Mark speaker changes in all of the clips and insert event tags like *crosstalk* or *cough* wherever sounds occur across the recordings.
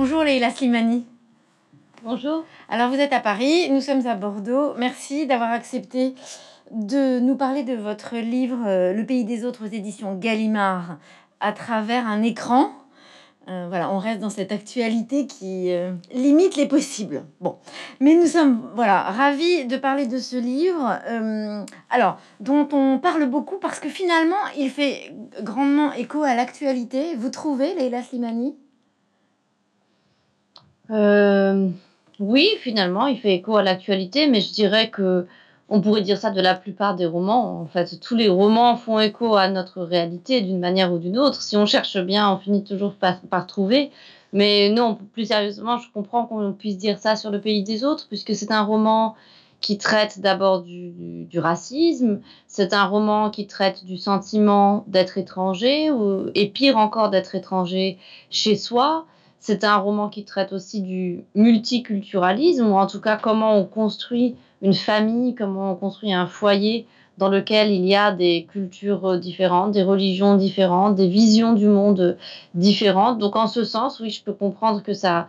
Speaker 1: Bonjour Leila Slimani. Bonjour. Alors vous êtes à Paris, nous sommes à Bordeaux. Merci d'avoir accepté de nous parler de votre livre euh, Le pays des autres éditions Gallimard à travers un écran. Euh, voilà, on reste dans cette actualité qui euh, limite les possibles. Bon, mais nous sommes voilà ravis de parler de ce livre, alors dont on parle beaucoup parce que finalement il fait grandement écho à l'actualité. Vous trouvez, Leila Slimani
Speaker 2: euh, oui, finalement, il fait écho à l'actualité, mais je dirais que on pourrait dire ça de la plupart des romans. En fait, tous les romans font écho à notre réalité d'une manière ou d'une autre. Si on cherche bien, on finit toujours par, trouver. Mais non, plus sérieusement, je comprends qu'on puisse dire ça sur le pays des autres, puisque c'est un roman qui traite d'abord du, racisme, c'est un roman qui traite du sentiment d'être étranger, et pire encore d'être étranger chez soi. C'est un roman qui traite aussi du multiculturalisme, ou en tout cas comment on construit une famille, comment on construit un foyer dans lequel il y a des cultures euh, différentes, des religions différentes, des visions du monde différentes. Donc en ce sens, oui, je peux comprendre que ça,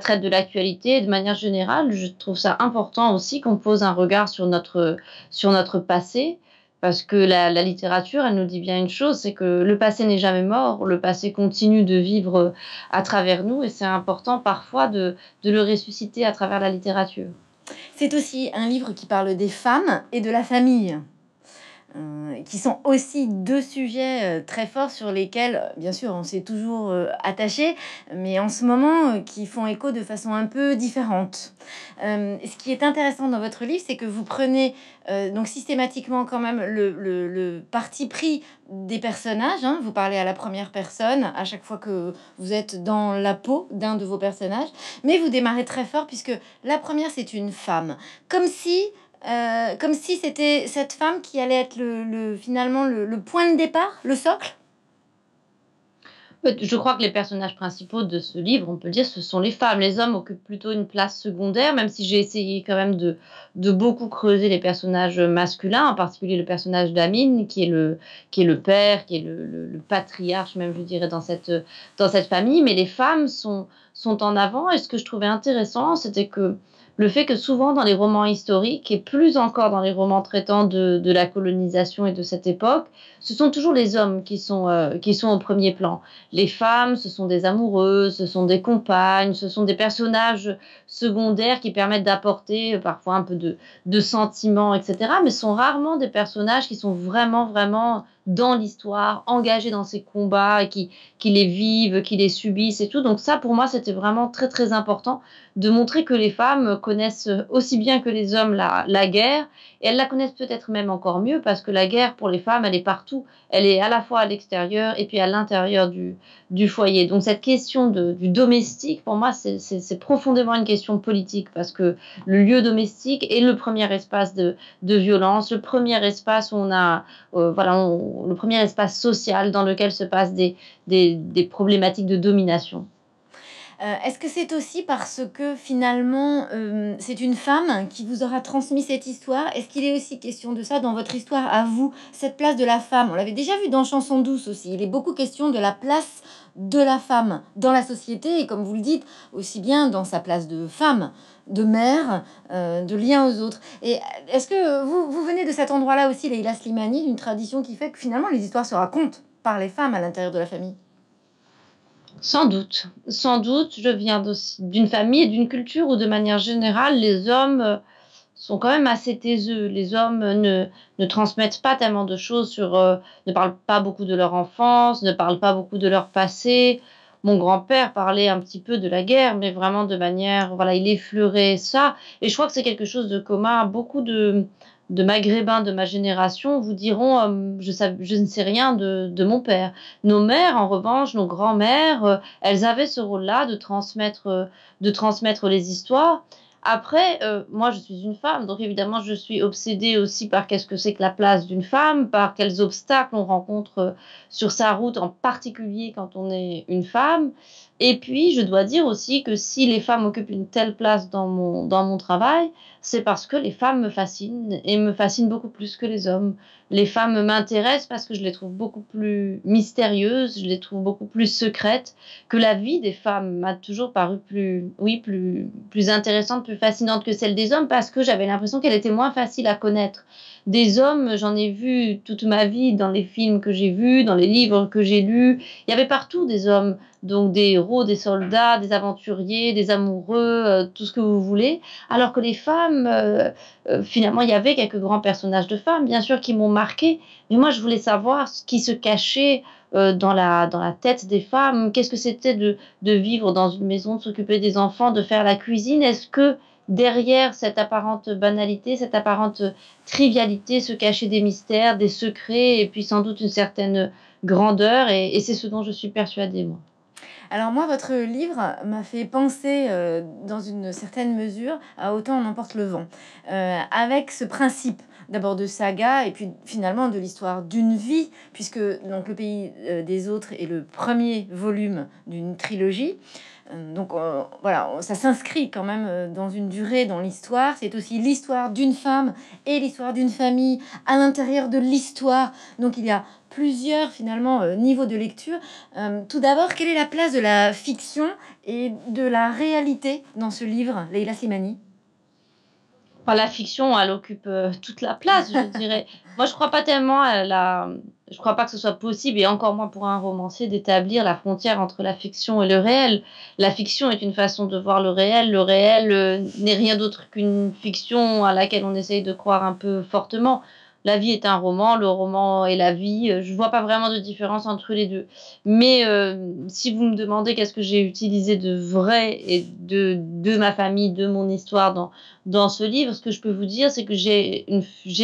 Speaker 2: traite de l'actualité de manière générale, je trouve ça important aussi qu'on pose un regard sur notre passé parce que la, littérature, elle nous dit bien une chose, c'est que le passé n'est jamais mort, le passé continue de vivre euh, à travers nous et c'est important parfois de le ressusciter à travers la littérature.
Speaker 1: C'est aussi un livre qui parle des femmes et de la famille. Euh, qui sont aussi deux sujets euh, très forts sur lesquels, bien sûr, on s'est toujours euh, attaché, mais en ce moment, qui font écho de façon un peu différente. ce qui est intéressant dans votre livre, c'est que vous prenez donc systématiquement quand même le, parti pris des personnages. Hein. vous parlez à la première personne à chaque fois que vous êtes dans la peau d'un de vos personnages, mais vous démarrez très fort puisque la première, c'est une femme. Comme si euh, comme si c'était cette femme qui allait être le, finalement le, point de départ, le socle
Speaker 2: bah, Je crois que les personnages principaux de ce livre, on peut dire, ce sont les femmes. Les hommes occupent plutôt une place secondaire, même si j'ai essayé quand même de, de beaucoup creuser les personnages masculins, en particulier le personnage d'Amine, qui, est le, qui est le père, qui est le, le, le patriarche, même je dirais, dans cette, dans cette famille. Mais les femmes sont, sont en avant. Et ce que je trouvais intéressant, c'était que le fait que souvent dans les romans historiques, et plus encore dans les romans traitant de, la colonisation et de cette époque, ce sont toujours les hommes qui sont, euh, qui sont au premier plan. Les femmes, ce sont des amoureuses, ce sont des compagnes, ce sont des personnages secondaires qui permettent d'apporter euh, parfois un peu de, de sentiments, etc. Mais ce sont rarement des personnages qui sont vraiment, vraiment dans l'histoire, engagés dans ces combats qui, qui les vivent, qui les subissent et tout. Donc ça, pour moi, c'était vraiment très très important de montrer que les femmes connaissent aussi bien que les hommes la, la guerre et elles la connaissent peut-être même encore mieux parce que la guerre pour les femmes, elle est partout. Elle est à la fois à l'extérieur et puis à l'intérieur du, du foyer. Donc cette question de, du domestique, pour moi, c'est profondément une question politique parce que le lieu domestique est le premier espace de, de violence, le premier espace où on a, euh, voilà, on, le premier espace social dans lequel se passent des, des, problématiques de domination.
Speaker 1: Euh, est-ce que c'est aussi parce que finalement euh, c'est une femme qui vous aura transmis cette histoire Est-ce qu'il est aussi question de ça dans votre histoire à vous Cette place de la femme, on l'avait déjà vu dans Chanson douce aussi, il est beaucoup question de la place de la femme dans la société et comme vous le dites, aussi bien dans sa place de femme, de mère, euh, de lien aux autres. Et est-ce que vous, venez de cet endroit-là aussi, Leila Slimani, d'une tradition qui fait que finalement les histoires se racontent par les femmes à l'intérieur de la famille sans doute,
Speaker 2: sans doute, je viens d'une famille et d'une culture où de manière générale les hommes euh, sont quand même assez taiseux. Les hommes ne, ne transmettent pas tellement de choses sur, euh, ne parlent pas beaucoup de leur enfance, ne parlent pas beaucoup de leur passé. Mon grand-père parlait un petit peu de la guerre, mais vraiment de manière, voilà, il effleurait ça. Et je crois que c'est quelque chose de commun à beaucoup de, de maghrébins de ma génération vous diront euh, je, ne sais rien de, mon père. Nos mères, en revanche, nos grands-mères, euh, elles avaient ce rôle-là de transmettre, euh, de transmettre les histoires. Après, moi, je suis une femme, donc évidemment, je suis obsédée aussi par qu'est-ce que c'est que la place d'une femme, par quels obstacles on rencontre sur sa route, en particulier quand on est une femme. Et puis, je dois dire aussi que si les femmes occupent une telle place dans mon, dans mon travail, c'est parce que les femmes me fascinent et me fascinent beaucoup plus que les hommes. Les femmes m'intéressent parce que je les trouve beaucoup plus mystérieuses, je les trouve beaucoup plus secrètes, que la vie des femmes m'a toujours paru plus, oui, plus, plus intéressante, plus fascinante que celle des hommes parce que j'avais l'impression qu'elle était moins facile à connaître. Des hommes, j'en ai vu toute ma vie dans les films que j'ai vus, dans les livres que j'ai lus. Il y avait partout des hommes, donc des héros, des soldats, des aventuriers, des amoureux, euh, tout ce que vous voulez. Alors que les femmes, euh, euh, finalement, il y avait quelques grands personnages de femmes, bien sûr, qui m'ont marqué. Mais moi, je voulais savoir ce qui se cachait dans la, dans la tête des femmes. Qu'est-ce que c'était de, de vivre dans une maison, de s'occuper des enfants, de faire la cuisine Est-ce que derrière cette apparente banalité, cette apparente trivialité, se cacher des mystères, des secrets, et puis sans doute une certaine grandeur,
Speaker 1: et, c'est ce dont je suis persuadée, moi. Alors moi, votre livre m'a fait penser, euh, dans une certaine mesure, à Autant on emporte le vent, euh, avec ce principe d'abord de saga et puis finalement de l'histoire d'une vie, puisque donc le pays euh, des autres est le premier volume d'une trilogie. Euh, donc euh, voilà, ça s'inscrit quand même euh, dans une durée, dans l'histoire. C'est aussi l'histoire d'une femme et l'histoire d'une famille à l'intérieur de l'histoire. Donc il y a plusieurs finalement niveaux de lecture. tout d'abord, quelle est la place de la fiction et de la réalité dans ce livre, Leila Slimani la
Speaker 2: fiction, elle occupe euh, toute la place, je dirais. *laughs* Moi, je crois pas tellement à la. Je crois pas que ce soit possible, et encore moins pour un romancier, d'établir la frontière entre la fiction et le réel. La fiction est une façon de voir le réel. Le réel euh, n'est rien d'autre qu'une fiction à laquelle on essaye de croire un peu fortement la vie est un roman, le roman est la vie. Euh, je vois pas vraiment de différence entre les deux. Mais euh, si vous me demandez qu'est-ce que j'ai utilisé de vrai et de, de ma famille, de mon histoire dans, dans ce livre, ce que je peux vous dire, c'est que j'ai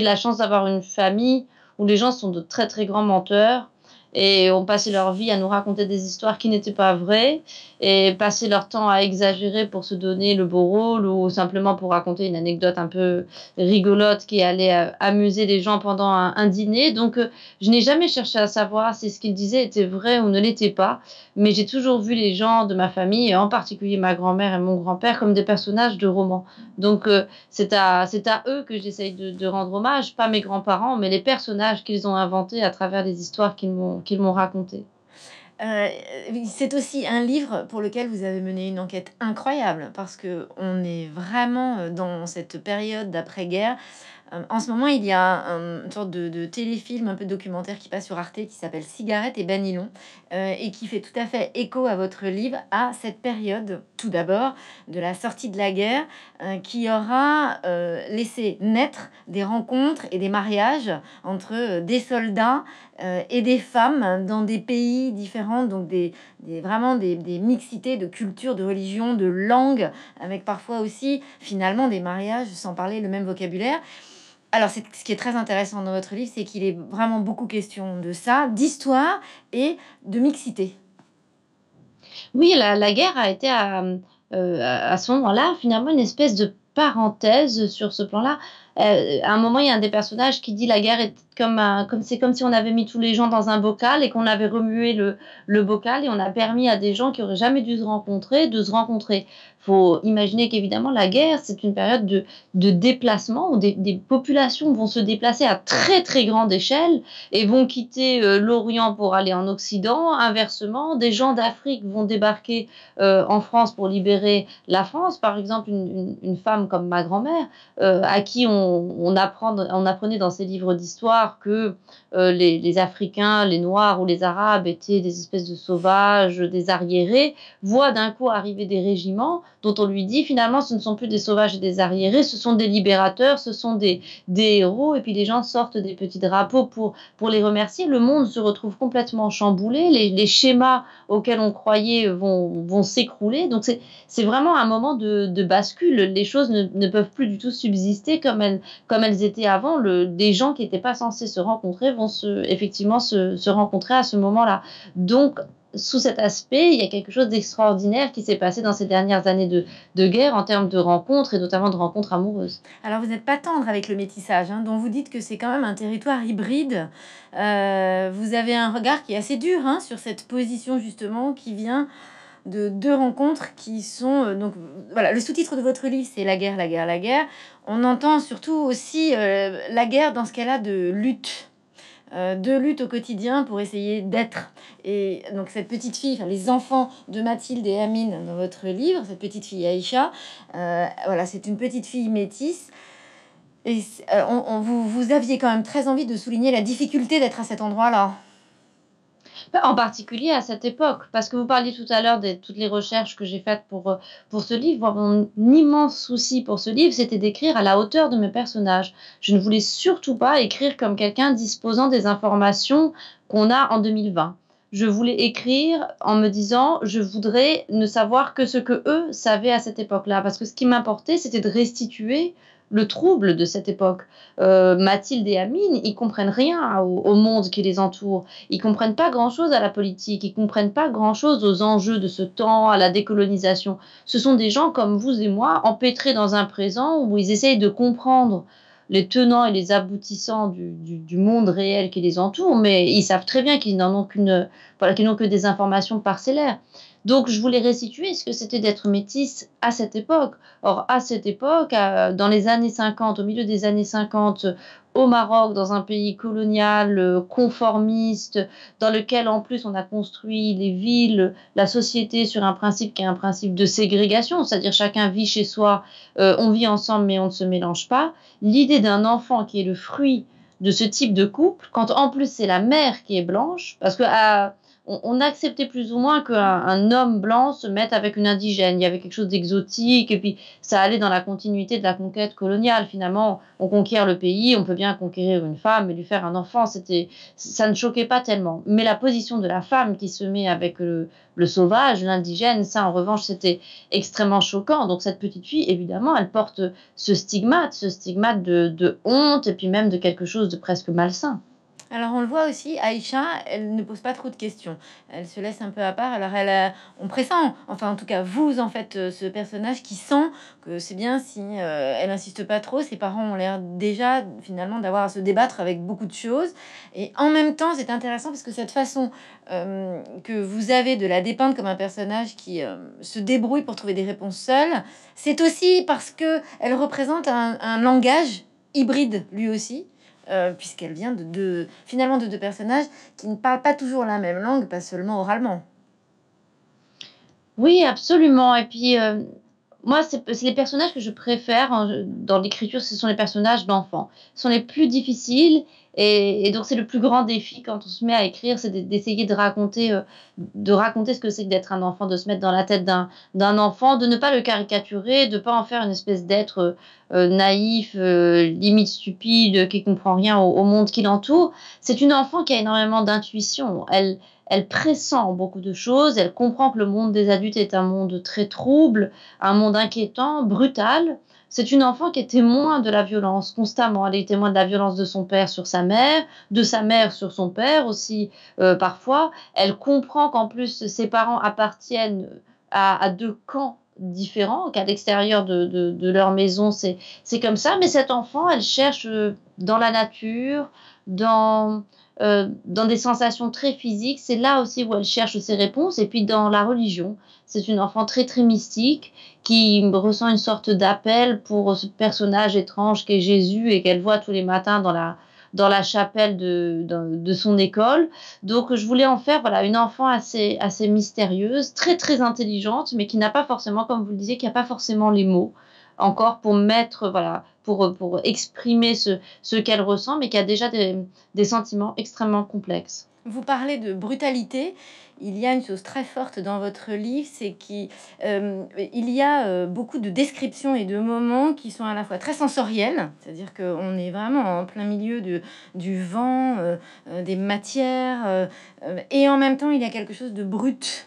Speaker 2: la chance d'avoir une famille où les gens sont de très très grands menteurs et ont passé leur vie à nous raconter des histoires qui n'étaient pas vraies et passer leur temps à exagérer pour se donner le beau rôle ou simplement pour raconter une anecdote un peu rigolote qui allait euh, amuser les gens pendant un dîner. Donc, euh, je n'ai jamais cherché à savoir si ce qu'ils disaient était vrai ou ne l'était pas mais j'ai toujours vu les gens de ma famille, et en particulier ma grand-mère et mon grand-père, comme des personnages de romans. Donc euh, c'est à, eux que j'essaye de, rendre hommage, pas mes grands-parents, mais les personnages qu'ils ont inventés à travers les histoires qu'ils m'ont racontées.
Speaker 1: Euh, c'est aussi un livre pour lequel vous avez mené une enquête incroyable parce que on est vraiment euh, dans cette période d'après-guerre euh, en ce moment, il y a une sorte de, téléfilm, un peu documentaire qui passe sur Arte qui s'appelle Cigarette et Banilon euh, et qui fait tout à fait écho à votre livre à cette période, tout d'abord, de la sortie de la guerre euh, qui aura laissé naître des rencontres et des mariages entre des soldats et des femmes dans des pays différents, donc des, vraiment des, des, mixités de cultures, de religion, de langues, avec parfois aussi finalement des mariages sans parler le même vocabulaire alors, ce qui est très intéressant dans votre livre, c'est qu'il est vraiment beaucoup question de ça, d'histoire et de mixité.
Speaker 2: Oui, la, guerre a été euh, à, ce moment-là finalement une espèce de parenthèse sur ce plan-là. Euh, à un moment, il y a un des personnages qui dit la guerre est comme comme c'est comme si on avait mis tous les gens dans un bocal et qu'on avait remué le, le bocal et on a permis à des gens qui auraient jamais dû se rencontrer de se rencontrer faut imaginer qu'évidemment, la guerre, c'est une période de, déplacement où des, populations vont se déplacer à très très grande échelle et vont quitter euh, l'Orient pour aller en Occident. Inversement, des gens d'Afrique vont débarquer euh, en France pour libérer la France. Par exemple, une, femme comme ma grand-mère, euh, à qui on, apprend, on apprenait dans ses livres d'histoire que les, les Africains, les Noirs ou les Arabes étaient des espèces de sauvages, des arriérés, voit d'un coup arriver des régiments dont on lui dit finalement ce ne sont plus des sauvages et des arriérés, ce sont des libérateurs, ce sont des, des héros, et puis les gens sortent des petits drapeaux pour, pour les remercier. Le monde se retrouve complètement chamboulé, les, schémas auxquels on croyait vont, s'écrouler. Donc c'est vraiment un moment de, de bascule. Les choses ne, peuvent plus du tout subsister comme elles, comme elles étaient avant. Le, des gens qui n'étaient pas censés se rencontrer vont se, effectivement se, se rencontrer à ce moment-là. Donc sous cet aspect, il y a quelque chose d'extraordinaire qui s'est passé dans ces dernières années de, guerre en termes de rencontres et notamment de rencontres amoureuses.
Speaker 1: Alors vous n'êtes pas tendre avec le métissage, hein, dont vous dites que c'est quand même un territoire hybride. Euh, vous avez un regard qui est assez dur hein, sur cette position justement qui vient de deux rencontres qui sont euh, donc voilà le sous-titre de votre livre c'est la guerre la guerre la guerre on entend surtout aussi euh, la guerre dans ce qu'elle a de lutte euh, de lutte au quotidien pour essayer d'être. Et donc cette petite fille, les enfants de Mathilde et Amine dans votre livre, cette petite fille Aïcha, euh, voilà, c'est une petite fille métisse. Et euh, vous aviez quand même très envie de souligner la difficulté d'être à cet endroit-là.
Speaker 2: Bah, en particulier à cette époque, parce que vous parliez tout à l'heure de toutes les recherches que j'ai faites pour, euh, pour ce livre. Mon immense souci pour ce livre, c'était d'écrire à la hauteur de mes personnages. Je ne voulais surtout pas écrire comme quelqu'un disposant des informations qu'on a en 2020 je voulais écrire en me disant je voudrais ne savoir que ce que eux savaient à cette époque-là. Parce que ce qui m'importait, c'était de restituer le trouble de cette époque. Euh, Mathilde et Amine, ils comprennent rien au, au, monde qui les entoure. Ils comprennent pas grand-chose à la politique. Ils comprennent pas grand-chose aux enjeux de ce temps, à la décolonisation. Ce sont des gens comme vous et moi, empêtrés dans un présent où ils essayent de comprendre les tenants et les aboutissants du, monde réel qui les entoure, mais ils savent très bien qu'ils n'en ont qu'une, qu'ils n'ont que des informations parcellaires. Donc je voulais restituer ce que c'était d'être métisse à cette époque. Or, à cette époque, dans les années 50, au milieu des années 50, au Maroc, dans un pays colonial, euh, conformiste, dans lequel en plus on a construit les villes, la société sur un principe qui est un principe de ségrégation, c'est-à-dire chacun vit chez soi, euh, on vit ensemble mais on ne se mélange pas, l'idée d'un enfant qui est le fruit de ce type de couple, quand en plus c'est la mère qui est blanche, parce que... à on, acceptait plus ou moins qu'un homme blanc se mette avec une indigène. Il y avait quelque chose d'exotique, et puis ça allait dans la continuité de la conquête coloniale. Finalement, on conquiert le pays, on peut bien conquérir une femme et lui faire un enfant. C'était, ça ne choquait pas tellement. Mais la position de la femme qui se met avec le, sauvage, l'indigène, ça en revanche, c'était extrêmement choquant. Donc cette petite fille, évidemment, elle porte ce stigmate, ce stigmate de, de honte, et puis même de quelque chose de presque malsain.
Speaker 1: Alors on le voit aussi, Aïcha, elle ne pose pas trop de questions. Elle se laisse un peu à part. Alors elle, on pressent, enfin en tout cas vous en fait, euh, ce personnage qui sent que c'est bien si euh, elle n'insiste pas trop. Ses parents ont l'air déjà finalement d'avoir à se débattre avec beaucoup de choses. Et en même temps, c'est intéressant parce que cette façon euh, que vous avez de la dépeindre comme un personnage qui se débrouille pour trouver des réponses seule, c'est aussi parce que elle représente un, un langage hybride lui aussi euh, puisqu'elle vient de deux, finalement de deux personnages qui ne parlent pas toujours la même langue, pas seulement oralement. Oui,
Speaker 2: absolument. Et puis, euh, moi, c'est les personnages que je préfère hein, dans l'écriture, ce sont les personnages d'enfants. Ce sont les plus difficiles et, donc c'est le plus grand défi quand on se met à écrire, c'est d'essayer de raconter, euh, de raconter ce que c'est que d'être un enfant, de se mettre dans la tête d'un enfant, de ne pas le caricaturer, de ne pas en faire une espèce d'être euh, euh, naïf, limite stupide, qui comprend rien au, au monde qui l'entoure. C'est une enfant qui a énormément d'intuition. Elle, elle pressent beaucoup de choses, elle comprend que le monde des adultes est un monde très trouble, un monde inquiétant, brutal, c'est une enfant qui est témoin de la violence constamment. Elle est témoin de la violence de son père sur sa mère, de sa mère sur son père aussi euh, parfois. Elle comprend qu'en plus ses parents appartiennent à, deux camps différents, qu'à l'extérieur de, de, leur maison c'est, comme ça. Mais cette enfant, elle cherche euh, dans la nature, dans... Euh, dans des sensations très physiques, c'est là aussi où elle cherche ses réponses, et puis dans la religion. C'est une enfant très très mystique qui ressent une sorte d'appel pour ce personnage étrange qu'est Jésus et qu'elle voit tous les matins dans la, dans la chapelle de, son école. Donc je voulais en faire voilà une enfant assez, assez mystérieuse, très très intelligente, mais qui n'a pas forcément, comme vous le disiez, qui n'a pas forcément les mots encore pour mettre voilà pour, pour exprimer ce, ce qu'elle ressent, mais qui a déjà des, des sentiments extrêmement complexes.
Speaker 1: Vous parlez de brutalité. Il y a une chose très forte dans votre livre, c'est qu'il euh, y a euh, beaucoup de descriptions et de moments qui sont à la fois très sensoriels, c'est-à-dire qu'on est vraiment en plein milieu de, du vent, euh, des matières, et en même temps il y a quelque chose de brut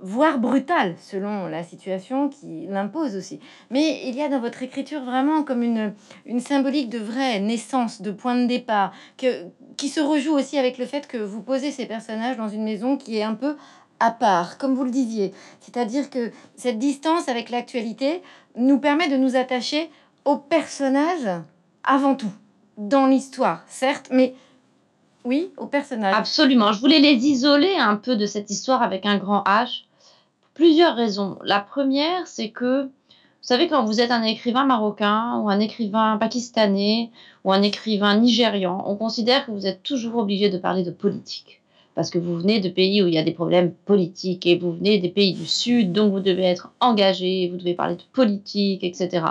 Speaker 1: voire brutal selon la situation qui l'impose aussi. Mais il y a dans votre écriture vraiment comme une, une symbolique de vraie naissance, de point de départ, que, qui se rejoue aussi avec le fait que vous posez ces personnages dans une maison qui est un peu à part, comme vous le disiez. C'est-à-dire que cette distance avec l'actualité nous permet de nous attacher aux personnages avant tout, dans l'histoire, certes, mais oui, aux personnages.
Speaker 2: Absolument. Je voulais les isoler un peu de cette histoire avec un grand H. Plusieurs raisons. La première, c'est que vous savez, quand vous êtes un écrivain marocain ou un écrivain pakistanais ou un écrivain nigérian, on considère que vous êtes toujours obligé de parler de politique. Parce que vous venez de pays où il y a des problèmes politiques et vous venez des pays du Sud, donc vous devez être engagé, vous devez parler de politique, etc.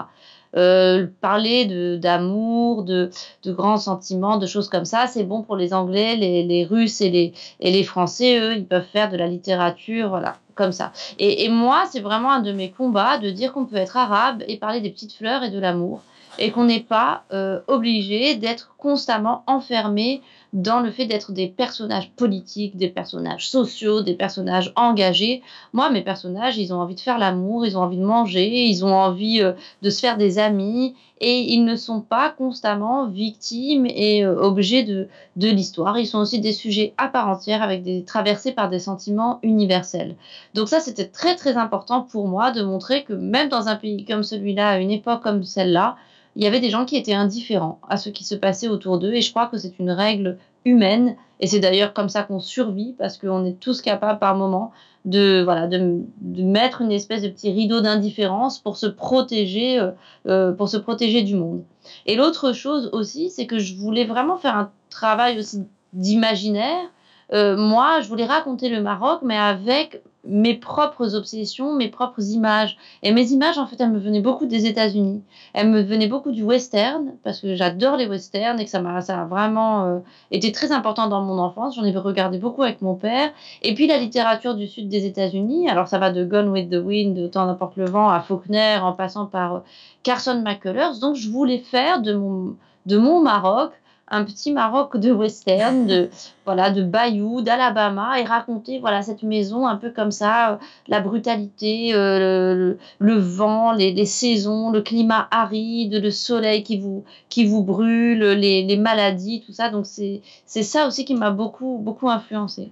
Speaker 2: Euh, parler d'amour, de, de, grands sentiments, de choses comme ça, c'est bon pour les Anglais, les, Russes et les, et les Français, eux, ils peuvent faire de la littérature, voilà, comme ça. Et, moi, c'est vraiment un de mes combats de dire qu'on peut être arabe et parler des petites fleurs et de l'amour et qu'on n'est pas euh, obligé d'être constamment enfermé dans le fait d'être des personnages politiques, des personnages sociaux, des personnages engagés. Moi, mes personnages, ils ont envie de faire l'amour, ils ont envie de manger, ils ont envie euh, de se faire des amis, et ils ne sont pas constamment victimes et euh, objets de, de l'histoire. Ils sont aussi des sujets à part entière, avec des traversés par des sentiments universels. Donc ça, c'était très très important pour moi de montrer que même dans un pays comme celui-là, à une époque comme celle-là, il y avait des gens qui étaient indifférents à ce qui se passait autour d'eux. Et je crois que c'est une règle humaine. Et c'est d'ailleurs comme ça qu'on survit, parce qu'on est tous capables par moment de, voilà, de, mettre une espèce de petit rideau d'indifférence pour se protéger, euh, euh, pour se protéger du monde. Et l'autre chose aussi, c'est que je voulais vraiment faire un travail aussi d'imaginaire euh, moi, je voulais raconter le Maroc, mais avec mes propres obsessions, mes propres images. Et mes images, en fait, elles me venaient beaucoup des États-Unis. Elles me venaient beaucoup du western, parce que j'adore les westerns et que ça m'a, ça a vraiment euh, été très important dans mon enfance. J'en ai regardé beaucoup avec mon père. Et puis la littérature du sud des États-Unis. Alors ça va de Gone with the Wind, de temps n'importe le vent, à Faulkner, en passant par euh, Carson McCullers. Donc je voulais faire de mon Maroc un petit Maroc de western, de voilà, de Bayou, d'Alabama, et raconter voilà cette maison un peu comme ça, euh, la brutalité, euh, le, vent, les, saisons, le climat aride, le soleil qui vous qui vous brûle, les, maladies, tout ça. Donc c'est c'est ça aussi qui m'a beaucoup beaucoup
Speaker 1: influencé.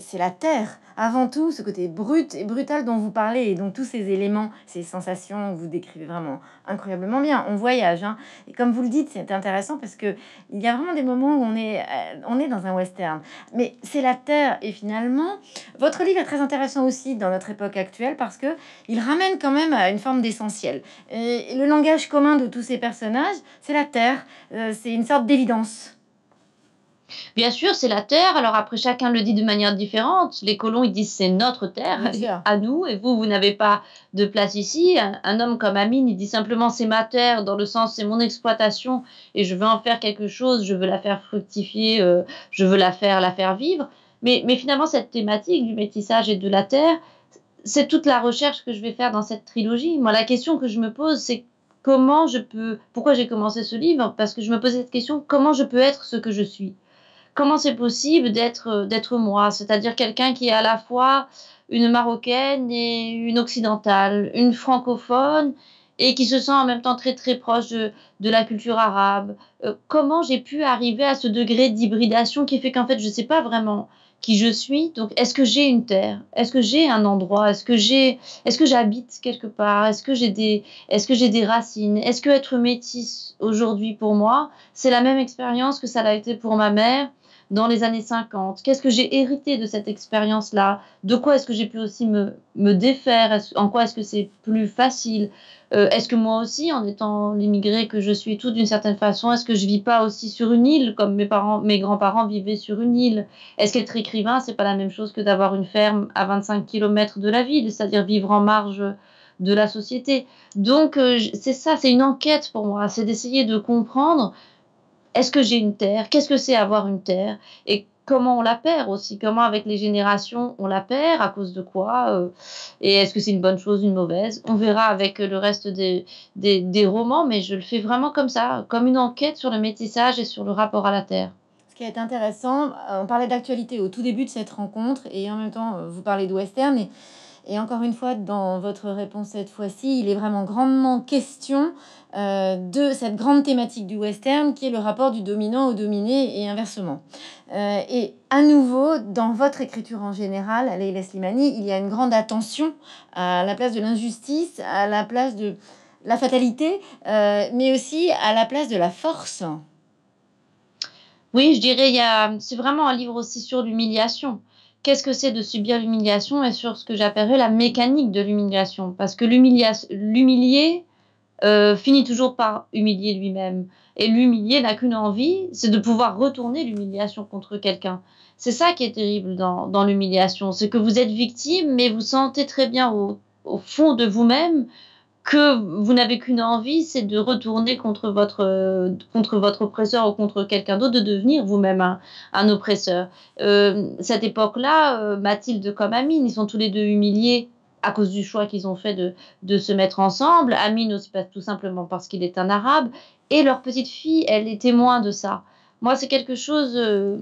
Speaker 1: C'est la terre avant tout, ce côté brut et brutal dont vous parlez, et donc tous ces éléments, ces sensations, vous décrivez vraiment incroyablement bien. On voyage, hein. et comme vous le dites, c'est intéressant parce que il y a vraiment des moments où on est, euh, dans un western. Mais c'est la terre. Et finalement, votre livre est très intéressant aussi dans notre époque actuelle parce que il ramène quand même à une forme d'essentiel. le langage commun de tous ces personnages, c'est la terre. Euh, c'est une sorte d'évidence. Bien sûr, c'est la terre. Alors
Speaker 2: après, chacun le dit de manière différente. Les colons, ils disent c'est notre terre, à nous, et vous, vous n'avez pas de place ici. Un, homme comme Amine, il dit simplement c'est ma terre, dans le sens c'est mon exploitation, et je veux en faire quelque chose, je veux la faire fructifier, euh, je veux la faire, la faire vivre. Mais, mais finalement, cette thématique du métissage et de la terre, c'est toute la recherche que je vais faire dans cette trilogie. Moi, la question que je me pose, c'est comment je peux, pourquoi j'ai commencé ce livre Parce que je me posais cette question, comment je peux être ce que je suis comment c'est possible d'être euh, d'être moi, c'est-à-dire quelqu'un qui est à la fois une marocaine et une occidentale, une francophone et qui se sent en même temps très très proche de, la culture arabe. Euh, comment j'ai pu arriver à ce degré d'hybridation qui fait qu'en fait je ne sais pas vraiment qui je suis. Donc est-ce que j'ai une terre Est-ce que j'ai un endroit Est-ce que j'ai est-ce que j'habite quelque part Est-ce que j'ai des est-ce que j'ai des racines Est-ce que être métisse aujourd'hui pour moi, c'est la même expérience que ça l'a été pour ma mère dans les années 50 Qu'est-ce que j'ai hérité de cette expérience-là De quoi est-ce que j'ai pu aussi me, me défaire En quoi est-ce que c'est plus facile euh, Est-ce que moi aussi, en étant l'immigré que je suis tout d'une certaine façon, est-ce que je vis pas aussi sur une île comme mes parents, mes grands-parents vivaient sur une île Est-ce qu'être écrivain, c'est pas la même chose que d'avoir une ferme à 25 km de la ville, c'est-à-dire vivre en marge de la société. Donc euh, c'est ça, c'est une enquête pour moi, c'est d'essayer de comprendre est-ce que j'ai une terre Qu'est-ce que c'est avoir une terre Et comment on la perd aussi Comment avec les générations on la perd À cause de quoi euh? Et est-ce que c'est une bonne chose, une mauvaise On verra avec euh, le reste des, des, romans, mais je le fais vraiment comme ça, comme une enquête sur le métissage et sur le rapport à la terre.
Speaker 1: Ce qui est intéressant, euh, on parlait d'actualité au tout début de cette rencontre et en même temps vous parlez de western Et encore une fois, dans votre réponse cette fois-ci, il est vraiment grandement question euh, de cette grande thématique du western qui est le rapport du dominant au dominé et inversement. Euh, et à nouveau, dans votre écriture en général, Leila Slimani, il y a une grande attention à la place de l'injustice, à la place de la fatalité, euh, mais aussi à la place de la force. Oui, je dirais, c'est vraiment un livre aussi sur
Speaker 2: l'humiliation qu'est-ce que c'est de subir l'humiliation et sur ce que j'appellerais la mécanique de l'humiliation. Parce que l'humilier euh, finit toujours par humilier lui-même. Et l'humilier n'a qu'une envie, c'est de pouvoir retourner l'humiliation contre quelqu'un. C'est ça qui est terrible dans, dans l'humiliation, c'est que vous êtes victime, mais vous sentez très bien au, fond de vous-même que vous n'avez qu'une envie, c'est de retourner contre votre, contre votre oppresseur ou contre quelqu'un d'autre, de devenir vous-même un, oppresseur. Euh, cette époque-là, euh, Mathilde comme Amine, ils sont tous les deux humiliés à cause du choix qu'ils ont fait de, se mettre ensemble. Amine aussi, pas tout simplement parce qu'il est un arabe. Et leur petite fille, elle est témoin de ça. Moi, c'est quelque chose euh,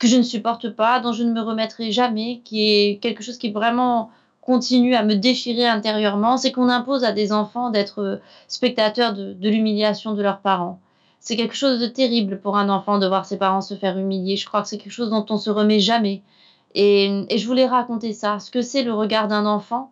Speaker 2: que je ne supporte pas, dont je ne me remettrai jamais, qui est quelque chose qui vraiment continue à me déchirer intérieurement. C'est qu'on impose à des enfants d'être euh, spectateurs de, de l'humiliation de leurs parents. C'est quelque chose de terrible pour un enfant de voir ses parents se faire humilier. Je crois que c'est quelque chose dont on se remet jamais. Et, et, je voulais raconter ça, ce que c'est le regard d'un enfant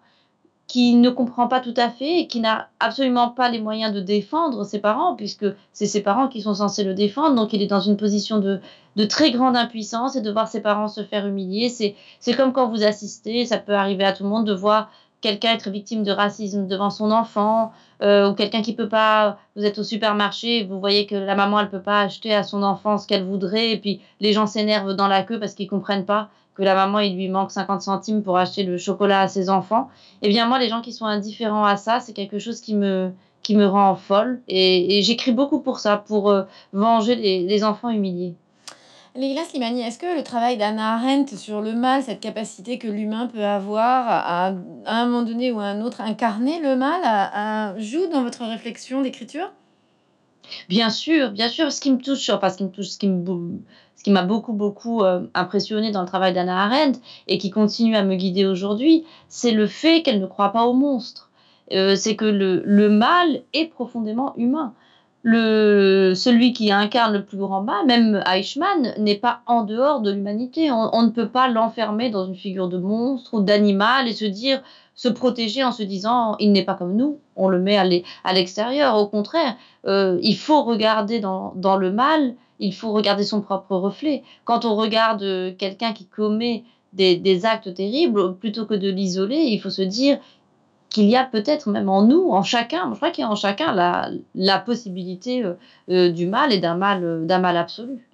Speaker 2: qui ne comprend pas tout à fait et qui n'a absolument pas les moyens de défendre ses parents, puisque c'est ses parents qui sont censés le défendre. Donc il est dans une position de, de très grande impuissance et de voir ses parents se faire humilier. C'est comme quand vous assistez, ça peut arriver à tout le monde de voir quelqu'un être victime de racisme devant son enfant euh, ou quelqu'un qui peut pas vous êtes au supermarché vous voyez que la maman elle peut pas acheter à son enfant ce qu'elle voudrait et puis les gens s'énervent dans la queue parce qu'ils comprennent pas que la maman il lui manque 50 centimes pour acheter le chocolat à ses enfants, eh bien moi les gens qui sont indifférents à ça, c'est quelque chose qui me rend folle et, j'écris beaucoup pour ça, pour euh, venger les, enfants humiliés.
Speaker 1: Leila Slimani, est-ce que le travail d'Anna Arendt sur le mal, cette capacité que l'humain peut avoir à, un moment donné ou à un autre incarner le mal, à, joue dans votre réflexion d'écriture
Speaker 2: Bien sûr, bien sûr, ce qui me touche, enfin ce qui me touche, ce qui me ce qui m'a beaucoup, beaucoup euh, impressionné dans le travail d'Anna Arendt et qui continue à me guider aujourd'hui, c'est le fait qu'elle ne croit pas aux monstres. Euh, c'est que le, le, mal est profondément humain. Le, celui qui incarne le plus grand mal, même Eichmann, n'est pas en dehors de l'humanité. On, ne peut pas l'enfermer dans une figure de monstre ou d'animal et se dire se protéger en se disant il n'est pas comme nous, on le met à l'extérieur. Au contraire, euh, il faut regarder dans, dans le mal il faut regarder son propre reflet. Quand on regarde euh, quelqu'un qui commet des, actes terribles, plutôt que de l'isoler, il faut se dire qu'il y a peut-être même en nous, en chacun, je crois qu'il y a en chacun la, possibilité euh,
Speaker 1: euh, du mal et d'un mal, d'un mal absolu.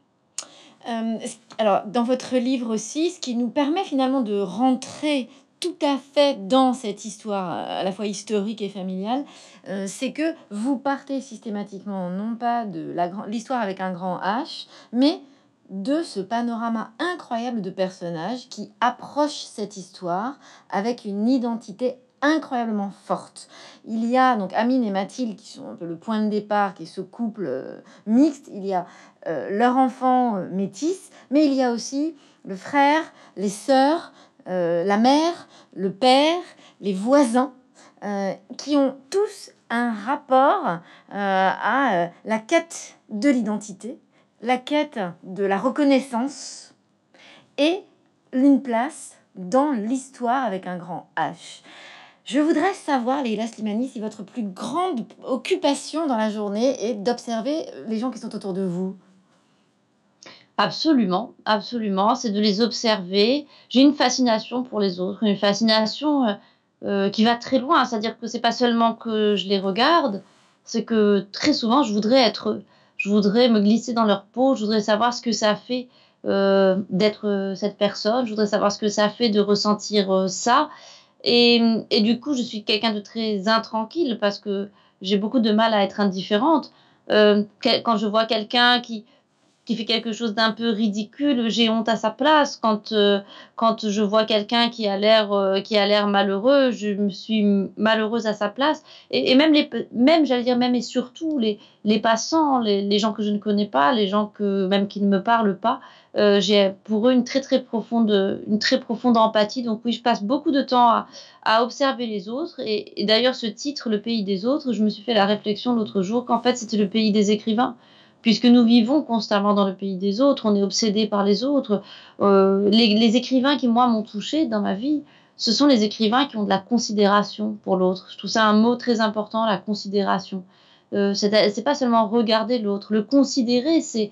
Speaker 1: alors, dans votre livre aussi, ce qui nous permet finalement de rentrer tout à fait dans cette histoire à la fois historique et familiale, euh, c'est que vous partez systématiquement non pas de l'histoire avec un grand H, mais de ce panorama incroyable de personnages qui approchent cette histoire avec une identité incroyablement forte. Il y a donc Amine et Mathilde qui sont un peu le point de départ, qui est ce couple euh, mixte. Il y a euh, leur enfant métisse mais il y a aussi le frère, les sœurs, euh, la mère, le père, les voisins, euh, qui ont tous un rapport euh, à la quête de l'identité, la quête de la reconnaissance et une place dans l'histoire avec un grand H. Je voudrais savoir, Leila Slimani, si votre plus grande occupation dans la journée est d'observer les gens qui sont autour de vous.
Speaker 2: Absolument, absolument. C'est de les observer. J'ai une fascination pour les autres, une fascination euh, euh, qui va très loin. C'est-à-dire que c'est pas seulement que je les regarde, c'est que très souvent je voudrais être, je voudrais me glisser dans leur peau, je voudrais savoir ce que ça fait euh, d'être cette personne, je voudrais savoir ce que ça fait de ressentir ça. Et, et, du coup, je suis quelqu'un de très intranquille parce que j'ai beaucoup de mal à être indifférente. quand je vois quelqu'un qui qui fait quelque chose d'un peu ridicule, j'ai honte à sa place. Quand euh, quand je vois quelqu'un qui a l'air euh, qui a l'air malheureux, je me suis malheureuse à sa place. Et, même les même j'allais dire même et surtout les les passants, les, les, gens que je ne connais pas, les gens que même qui ne me parlent pas, euh, j'ai pour eux une très très profonde une très profonde empathie. Donc oui, je passe beaucoup de temps à, à observer les autres. et d'ailleurs ce titre, le pays des autres, je me suis fait la réflexion l'autre jour qu'en fait c'était le pays des écrivains puisque nous vivons constamment dans le pays des autres, on est obsédé par les autres. Euh, les, écrivains qui, moi, m'ont touché dans ma vie, ce sont les écrivains qui ont de la considération pour l'autre. Je trouve ça un mot très important, la considération. Euh, c'est pas seulement regarder l'autre, le considérer, c'est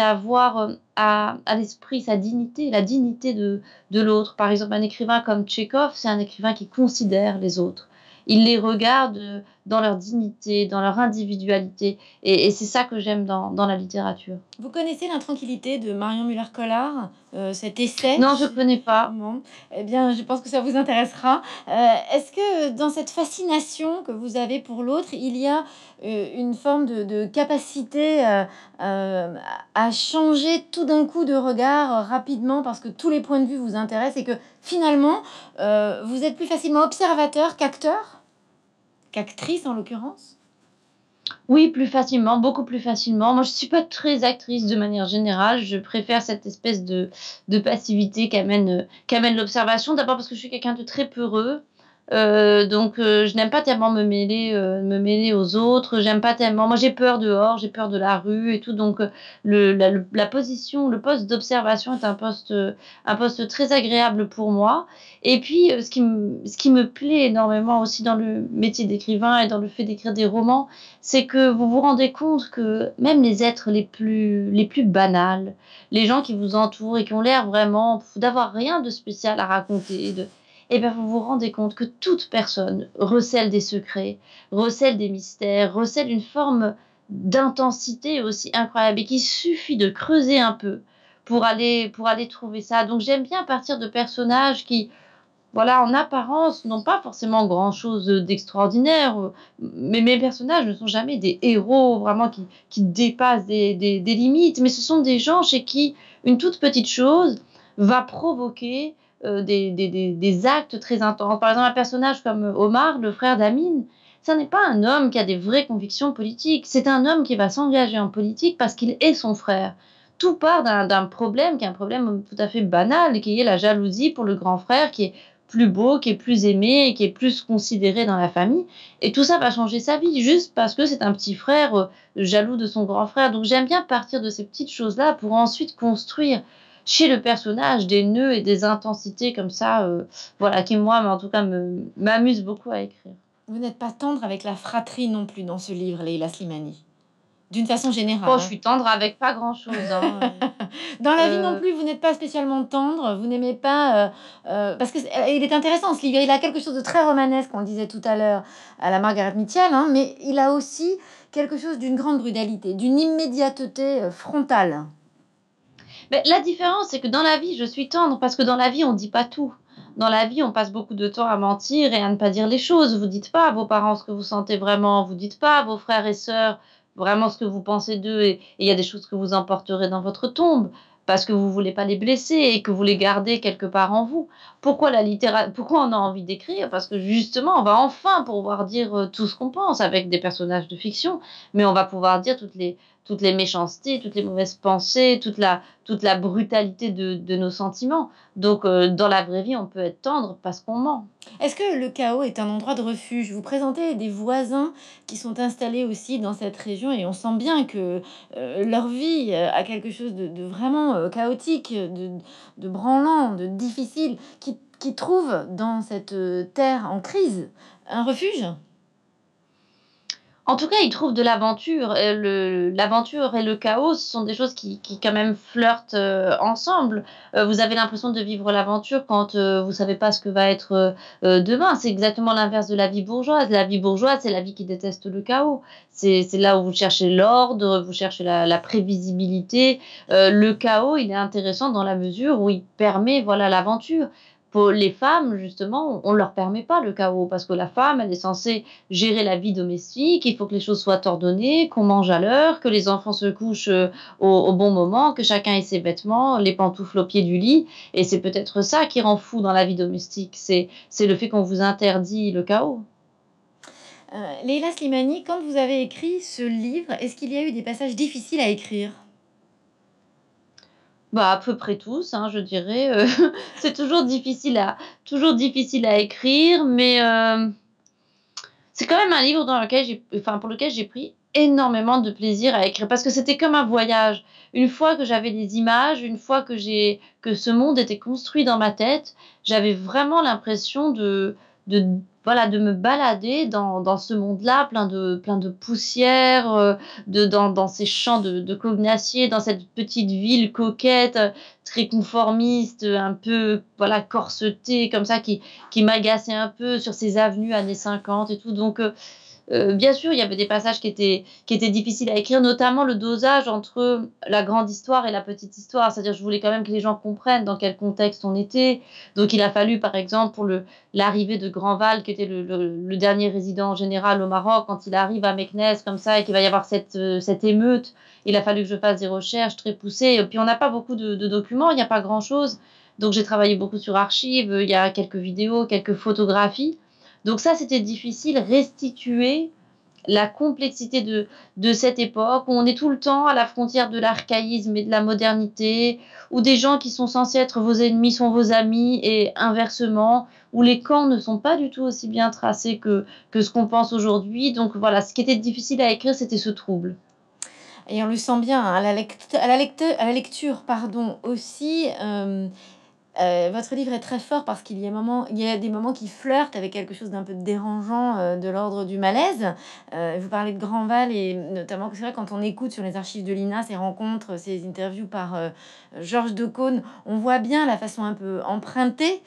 Speaker 2: avoir euh, à, l'esprit sa dignité, la dignité de, de l'autre. Par exemple, un écrivain comme Tchekhov, c'est un écrivain qui considère les autres. Il les regarde euh, dans leur dignité, dans leur individualité. Et, c'est ça que j'aime dans, la littérature.
Speaker 1: Vous connaissez L'intranquillité de Marion Muller-Collard, euh, cet essai Non, je ne connais pas. Bon. Eh bien, je pense que ça vous intéressera. Euh, est-ce que dans cette fascination que vous avez pour l'autre, il y a euh, une forme de, capacité à changer tout d'un coup de regard rapidement parce que tous les points de vue vous intéressent et que finalement, vous êtes plus facilement observateur qu'acteur qu'actrice en l'occurrence
Speaker 2: oui, plus facilement, beaucoup plus facilement. Moi, je ne suis pas très actrice de manière générale. Je préfère cette espèce de, passivité euh, qu'amène l'observation. D'abord parce que je suis quelqu'un de très peureux. Euh, donc euh, je n'aime pas tellement me mêler, euh, me mêler aux autres. J'aime pas tellement. Moi j'ai peur dehors, j'ai peur de la rue et tout. Donc la, position, le poste d'observation est un poste, un poste très agréable pour moi. Et puis ce qui me, ce qui me plaît énormément aussi dans le métier d'écrivain et dans le fait d'écrire des romans, c'est que vous vous rendez compte que même les êtres les plus, les plus banals, les gens qui vous entourent et qui ont l'air vraiment d'avoir rien de spécial à raconter, de et eh bien vous vous rendez compte que toute personne recèle des secrets, recèle des mystères, recèle une forme d'intensité aussi incroyable et qu'il suffit de creuser un peu pour aller, pour aller trouver ça. Donc j'aime bien partir de personnages qui, voilà, en apparence, n'ont pas forcément grand-chose d'extraordinaire, mais mes personnages ne sont jamais des héros vraiment qui, dépassent des, limites, mais ce sont des gens chez qui une toute petite chose va provoquer euh, des, actes très intenses. Par exemple, un personnage comme Omar, le frère d'Amine, ça n'est pas un homme qui a des vraies convictions politiques, c'est un homme qui va s'engager en politique parce qu'il est son frère. Tout part d'un problème qui est un problème tout à fait banal, qui est la jalousie pour le grand frère, qui est plus beau, qui est plus aimé, qui est plus considéré dans la famille. Et tout ça va changer sa vie juste parce que c'est un petit frère euh, jaloux de son grand frère. Donc j'aime bien partir de ces petites choses-là pour ensuite construire chez le personnage des nœuds et des intensités comme ça, euh, voilà, qui moi, en tout cas, m'amuse beaucoup à écrire.
Speaker 1: Vous n'êtes pas tendre avec la fratrie non plus dans ce livre, Leila Slimani d'une façon générale. Oh, hein. je suis tendre avec pas grand chose. Hein. *laughs* Dans la vie euh, non plus, vous n'êtes pas spécialement tendre, vous n'aimez pas. Euh, parce que est, il est intéressant ce livre, il a quelque chose de très romanesque, on disait tout à l'heure à la Margaret Mitchell, hein, mais il a aussi quelque chose d'une grande brutalité, d'une immédiateté frontale
Speaker 2: la différence, c'est que dans la vie, je suis tendre parce que dans la vie, on ne dit pas tout. Dans la vie, on passe beaucoup de temps à mentir et à ne pas dire les choses. Vous dites pas à vos parents ce que vous sentez vraiment. Vous dites pas à vos frères et sœurs vraiment ce que vous pensez d'eux. Et il y a des choses que vous emporterez dans votre tombe parce que vous ne voulez pas les blesser et que vous les gardez quelque part en vous. Pourquoi la littérature Pourquoi on a envie d'écrire Parce que justement, on va enfin pouvoir dire euh, tout ce qu'on pense avec des personnages de fiction, mais on va pouvoir dire toutes les toutes les méchancetés, toutes les mauvaises pensées, toute la, toute la brutalité de, nos sentiments.
Speaker 1: Donc, euh, dans la vraie vie, on peut être tendre parce qu'on ment. Est-ce que le chaos est un endroit de refuge Vous présentez des voisins qui sont installés aussi dans cette région et on sent bien que euh, leur vie euh, a quelque chose de, vraiment chaotique, de, de branlant, de difficile, qui, qui trouve dans cette terre en crise un refuge en tout cas, ils trouvent de l'aventure. L'aventure
Speaker 2: et le chaos sont des choses qui, quand même flirtent euh, ensemble. Euh, vous avez l'impression de vivre l'aventure quand vous euh, vous savez pas ce que va être demain. C'est exactement l'inverse de la vie bourgeoise. La vie bourgeoise, c'est la vie qui déteste le chaos. C'est là où vous cherchez l'ordre, vous cherchez la, la prévisibilité. le chaos, il est intéressant dans la mesure où il permet voilà l'aventure. Pour les femmes, justement, on ne leur permet pas le chaos parce que la femme, elle est censée gérer la vie domestique, il faut que les choses soient ordonnées, qu'on mange à l'heure, que les enfants se couchent euh, au, bon moment, que chacun ait ses vêtements, les pantoufles au pied du lit. Et c'est peut-être ça qui rend fou dans la vie domestique, c'est le fait qu'on vous interdit le chaos.
Speaker 1: Euh, Leila Slimani, quand vous avez écrit ce livre, est-ce qu'il y a eu des passages difficiles à écrire bah, à peu près tous, hein, je dirais.
Speaker 2: Euh, *laughs* c'est toujours difficile à toujours difficile à écrire, mais euh, c'est quand même un livre dans lequel j'ai, enfin pour lequel j'ai pris énormément de plaisir à écrire parce que c'était comme un voyage. Une fois que j'avais les images, une fois que j'ai que ce monde était construit dans ma tête, j'avais vraiment l'impression de de voilà de me balader dans, dans ce monde-là, plein de plein de poussière, euh, de dans, dans ces champs de, de dans cette petite ville coquette, très conformiste, un peu voilà corsetée comme ça, qui qui m'agaçait un peu sur ces avenues années 50 et tout. Donc euh, euh, bien sûr, il y avait des passages qui étaient, qui étaient difficiles à écrire, notamment le dosage entre la grande histoire et la petite histoire. C'est-à-dire, je voulais quand même que les gens comprennent dans quel contexte on était. Donc, il a fallu, par exemple, pour l'arrivée de Grandval, qui était le, dernier résident général au Maroc, quand il arrive à Meknes, comme ça, et qu'il va y avoir euh, cette, émeute, il a fallu que je fasse des recherches très poussées. Et puis, on n'a pas beaucoup de, de documents, il n'y a pas grand-chose. Donc, j'ai travaillé beaucoup sur archives, il y a quelques vidéos, quelques photographies. Donc ça, c'était difficile, restituer la complexité de, de cette époque où on est tout le temps à la frontière de l'archaïsme et de la modernité, où des gens qui sont censés être vos ennemis sont vos amis et inversement, où les camps ne sont pas du tout aussi bien tracés que,
Speaker 1: ce qu'on pense aujourd'hui. Donc voilà, ce qui était difficile à écrire, c'était ce trouble. Et on le sent bien hein, à, la lecture, à, la pardon, aussi. Euh, euh, votre livre est très fort parce qu'il y, a des moments qui flirtent avec quelque chose d'un peu dérangeant euh, de l'ordre du malaise. Euh, vous parlez de Grandval et notamment, c'est vrai, quand on écoute sur les archives de l'INA ces rencontres, ces interviews par Georges Decaune, on voit bien la façon un peu empruntée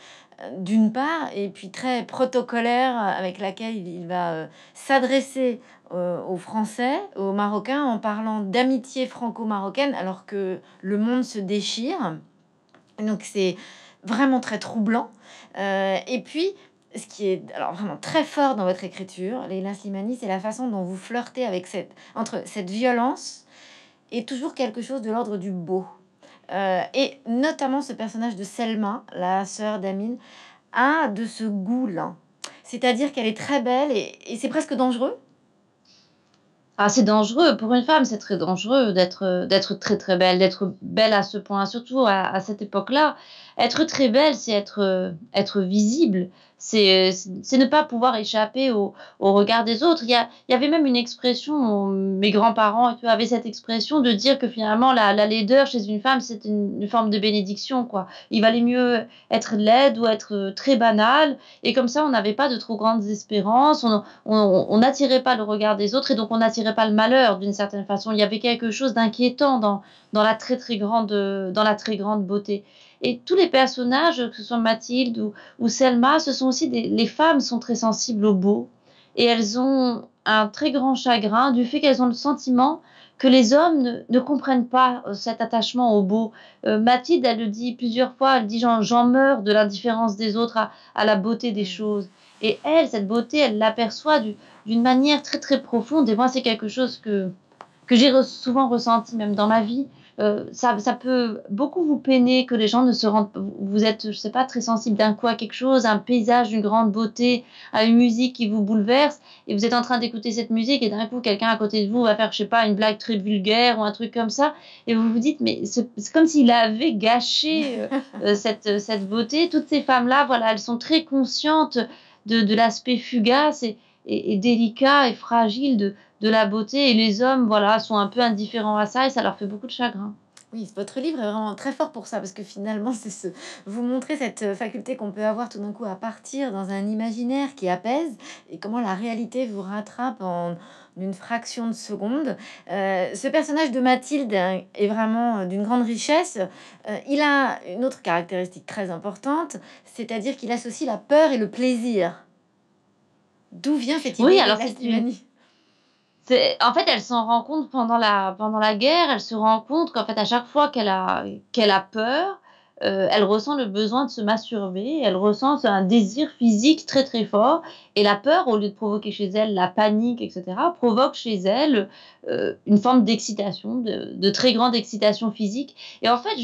Speaker 1: d'une part, et puis très protocolaire avec laquelle il va s'adresser aux Français, aux Marocains, en parlant d'amitié franco-marocaine alors que le monde se déchire. Donc c'est vraiment très troublant. Euh, et puis, ce qui est alors vraiment très fort dans votre écriture, Leila Slimani, c'est la façon dont vous flirtez avec cette, entre cette violence et toujours quelque chose de l'ordre du beau. Euh, et notamment ce personnage de Selma, la sœur d'Amine, a de ce goût-là. C'est-à-dire qu'elle est très belle et c'est presque dangereux ah, c'est dangereux. Pour une femme, c'est très dangereux
Speaker 2: d'être, euh, d'être très très belle, d'être belle à ce point, surtout à, à cette époque-là être très belle, c'est être, euh, être visible, euh, c'est ne pas pouvoir échapper au, au regard des autres. Il y, avait même une expression, mes grands-parents avaient cette expression de dire que finalement la, laideur chez une femme, c'est une, forme de bénédiction. quoi. Il valait mieux être laide ou être euh, très banal et comme ça, on n'avait pas de trop grandes espérances, on n'attirait pas le regard des autres, et donc on n'attirait pas le malheur d'une certaine façon. Il y avait quelque chose d'inquiétant dans, la très, très grande, dans la très grande beauté. Et tous les personnages, que ce soit Mathilde ou, Selma, ce sont aussi des, les femmes sont très sensibles au beau et elles ont un très grand chagrin du fait qu'elles ont le sentiment que les hommes ne, comprennent pas euh, cet attachement au beau. Euh, Mathilde, elle le dit plusieurs fois, elle dit j'en meurs de l'indifférence des autres à, la beauté des mm. choses. Et elle, cette beauté, elle l'aperçoit d'une manière très très profonde. Et moi, c'est quelque chose que, j'ai souvent ressenti, même dans ma vie, euh, ça, peut beaucoup vous peiner que les gens ne se rendent vous êtes je sais pas très sensible d'un coup à quelque chose un paysage d'une grande beauté à une musique qui vous bouleverse et vous êtes en train d'écouter cette musique et d'un coup quelqu'un à côté de vous va faire je sais pas une blague très vulgaire ou un truc comme ça et vous vous dites mais c'est comme s'il avait gâché euh, euh, cette, beauté toutes ces femmes là voilà elles sont très conscientes de, de l'aspect fugace et, et, délicat et fragile de, la beauté. Et les hommes, voilà, sont un peu indifférents à ça et ça leur fait beaucoup de chagrin.
Speaker 1: Oui, votre livre est vraiment très fort pour ça, parce que finalement, *laughs* c'est vous montrer cette euh, faculté qu'on peut avoir tout d'un coup à partir dans un imaginaire qui apaise, et comment la réalité vous rattrape en une fraction de seconde. Euh, ce personnage de Mathilde est vraiment euh, d'une grande richesse. il a une autre caractéristique très importante, c'est-à-dire qu'il associe la peur et le plaisir. D'où vient cette oui, alors c'est
Speaker 2: en fait, elle s'en rend compte pendant la, pendant la guerre, elle se rend compte qu'en fait, à chaque fois qu'elle a, qu'elle a peur, euh, elle ressent le besoin de se masturber, elle ressent un désir physique très très fort, et la peur, au lieu de provoquer chez elle la panique, etc., provoque chez elle euh, une forme d'excitation, de, de, très grande excitation physique. Et en fait,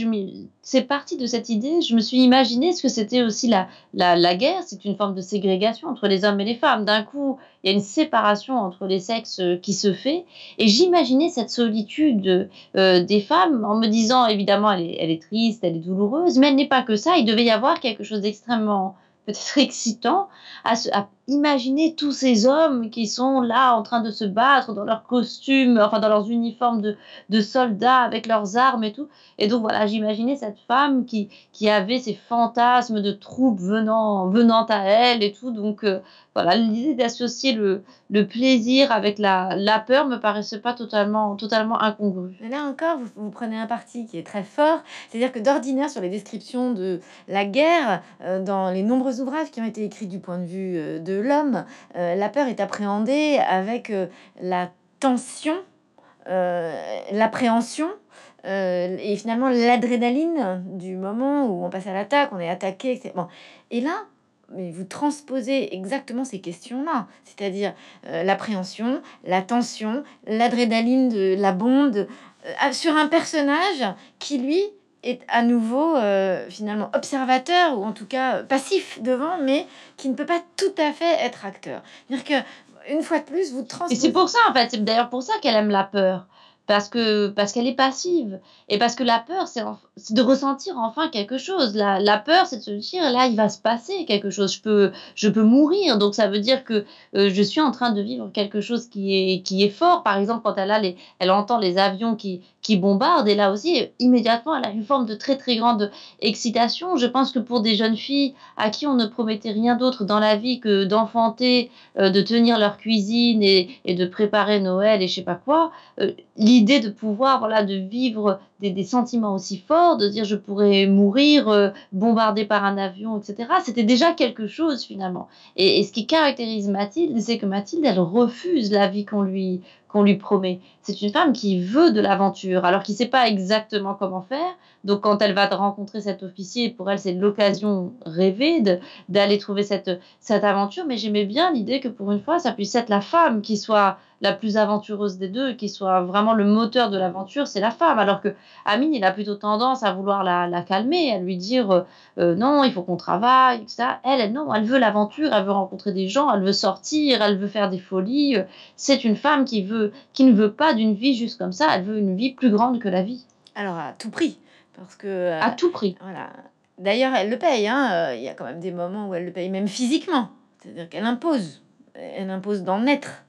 Speaker 2: c'est parti de cette idée, je me suis imaginé ce que c'était aussi la, la, la guerre, c'est une forme de ségrégation entre les hommes et les femmes. D'un coup, il y a une séparation entre les sexes euh, qui se fait. Et j'imaginais cette solitude euh, des femmes en me disant, évidemment, elle est, triste, elle est douloureuse, mais elle n'est pas que ça. Il devait y avoir quelque chose d'extrêmement peut-être excitant à, à imaginez tous ces hommes qui sont là en train de se battre dans leurs costumes, enfin dans leurs uniformes de, soldats avec leurs armes et tout. Et donc voilà, j'imaginais cette femme qui, avait ces fantasmes de troupes venant, venant à elle et tout. Donc euh, voilà, l'idée d'associer
Speaker 1: le, plaisir avec la, la peur me paraissait pas totalement, totalement incongrue. Là encore, vous, prenez un parti qui est très fort. C'est-à-dire que d'ordinaire, sur les descriptions de la guerre, euh, dans les nombreux ouvrages qui ont été écrits du point de vue euh, de de l'homme. Euh, la peur est appréhendée avec euh, la tension, euh, l'appréhension. et finalement l'adrénaline du moment où on passe à l'attaque, on est attaqué, Bon. Et là, mais vous transposez exactement ces questions-là, c'est-à-dire l'appréhension, la tension, l'adrénaline de la bonde, sur un personnage qui, lui, est à nouveau euh, finalement observateur ou en tout cas euh, passif devant, mais qui ne peut pas tout à fait être acteur. C'est-à-dire que une fois de plus, vous transmettez... Et c'est pour ça en fait, c'est d'ailleurs pour ça qu'elle aime la peur. Parce que
Speaker 2: parce qu'elle est passive et parce que la peur c'est de ressentir enfin quelque chose. La, la peur c'est de se dire là il va se passer quelque chose. Je peux je peux mourir donc ça veut dire que euh, je suis en train de vivre quelque chose qui est qui est fort. Par exemple quand elle elle entend les avions qui qui bombarde. Et là aussi, immédiatement, elle a une forme de très très grande excitation. Je pense que pour des jeunes filles à qui on ne promettait rien d'autre dans la vie que d'enfanter, euh, de tenir leur cuisine et, de préparer Noël et je sais pas quoi, euh, l'idée de pouvoir, voilà, de vivre des, sentiments aussi forts, de dire je pourrais mourir euh, bombardée bombardé par un avion, etc. C'était déjà quelque chose finalement. Et, ce qui caractérise Mathilde, c'est que Mathilde, elle refuse la vie qu'on lui, qu'on lui promet. C'est une femme qui veut de l'aventure, alors qu'il ne sait pas exactement comment faire. Donc quand elle va rencontrer cet officier, pour elle, c'est l'occasion rêvée d'aller trouver cette aventure. Mais j'aimais bien l'idée que pour une fois, ça puisse être la femme qui soit la plus aventureuse des deux, qui soit vraiment le moteur de l'aventure, c'est la femme. Alors que Amine, il a plutôt tendance à vouloir la, calmer, à lui dire euh, euh, non, il faut qu'on travaille, etc. Elle, elle, non, elle veut l'aventure, elle veut rencontrer des gens, elle veut sortir, elle veut faire des folies. Euh, c'est une femme qui, veut, qui ne veut pas d'une vie juste comme ça, elle veut une vie plus grande que la vie.
Speaker 1: Alors à tout prix, parce que... à tout prix. Voilà. D'ailleurs, elle le paye. Hein, il y a quand même des moments où elle le paye, même physiquement. C'est-à-dire qu'elle impose. Elle impose d'en être.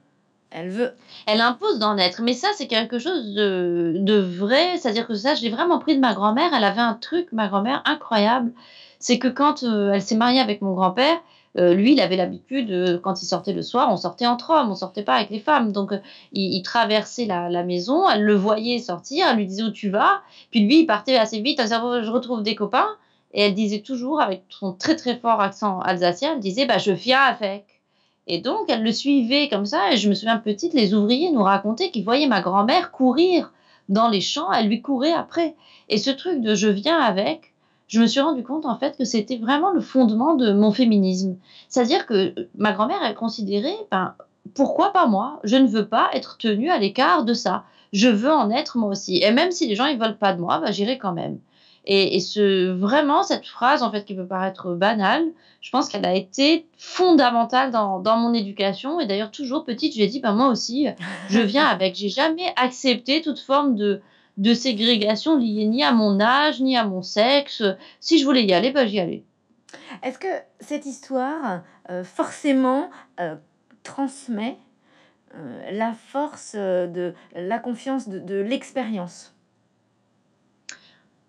Speaker 1: Elle veut. Elle impose d'en être. Mais ça, c'est quelque chose de,
Speaker 2: vrai. C'est-à-dire que ça, j'ai vraiment pris de ma grand-mère. Elle avait un truc, ma grand-mère, incroyable. C'est que quand euh, elle s'est mariée avec mon grand-père, euh, lui, il avait l'habitude, euh, quand il sortait le soir, on sortait entre hommes, on sortait pas avec les femmes. Donc, il, traversait la, maison, elle le voyait sortir, elle lui disait où tu vas. Puis lui, il partait assez vite en oh, je retrouve des copains. Et elle disait toujours, avec son très très fort accent alsacien, elle disait bah, je viens avec. Et donc, elle le suivait comme ça. Et je me souviens petite, les ouvriers nous racontaient qu'ils voyaient ma grand-mère courir dans les champs. Elle lui courait après. Et ce truc de je viens avec, je me suis rendu compte en fait que c'était vraiment le fondement de mon féminisme. C'est-à-dire que euh, ma grand-mère, elle considérait, ben, pourquoi pas moi Je ne veux pas être tenue à l'écart de ça. Je veux en être moi aussi. Et même si les gens ils veulent pas de moi, ben, j'irai quand même. Et, et, ce, vraiment, cette phrase, en fait, qui peut paraître banale, je pense qu'elle a été fondamentale dans, dans mon éducation. Et d'ailleurs, toujours petite, j'ai dit, ben moi aussi, je *laughs* viens avec. J'ai jamais accepté toute forme de, de ségrégation liée ni à mon âge, ni à mon sexe. Si je voulais y aller, ben j'y allais.
Speaker 1: Est-ce que cette histoire, euh, forcément, euh, transmet euh, la force de la confiance de l'expérience